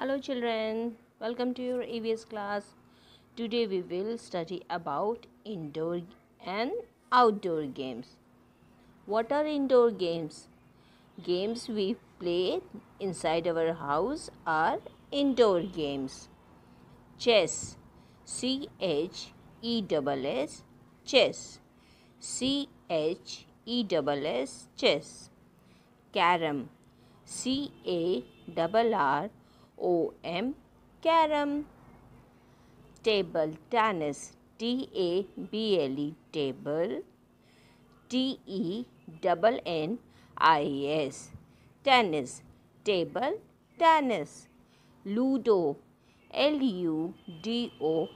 hello children welcome to your EVS class today we will study about indoor and outdoor games what are indoor games games we play inside our house are indoor games chess c h e double s chess c h e double s chess carom c a double r OM carom table tennis T A B L E table T E double N I S tennis table tennis ludo L U D O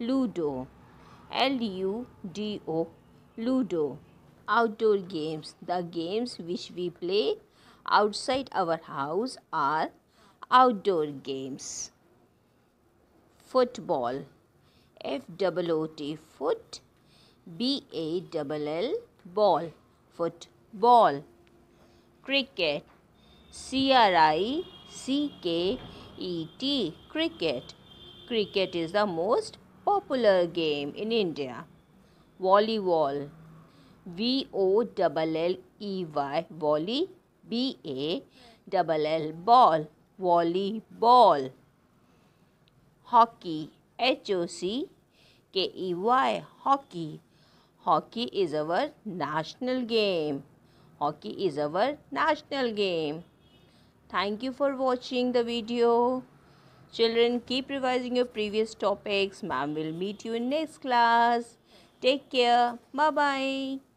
ludo L U D O ludo outdoor games the games which we play outside our house are outdoor games. Football F W O T foot b a double l ball football. Cricket C R I C K E T cricket. Cricket is the most popular game in India. Volleyball V O L L E Y v o double l e y B A double L ball volleyball hockey h o c k e y hockey hockey is our national game hockey is our national game thank you for watching the video children keep revising your previous topics ma'am will meet you in next class take care bye bye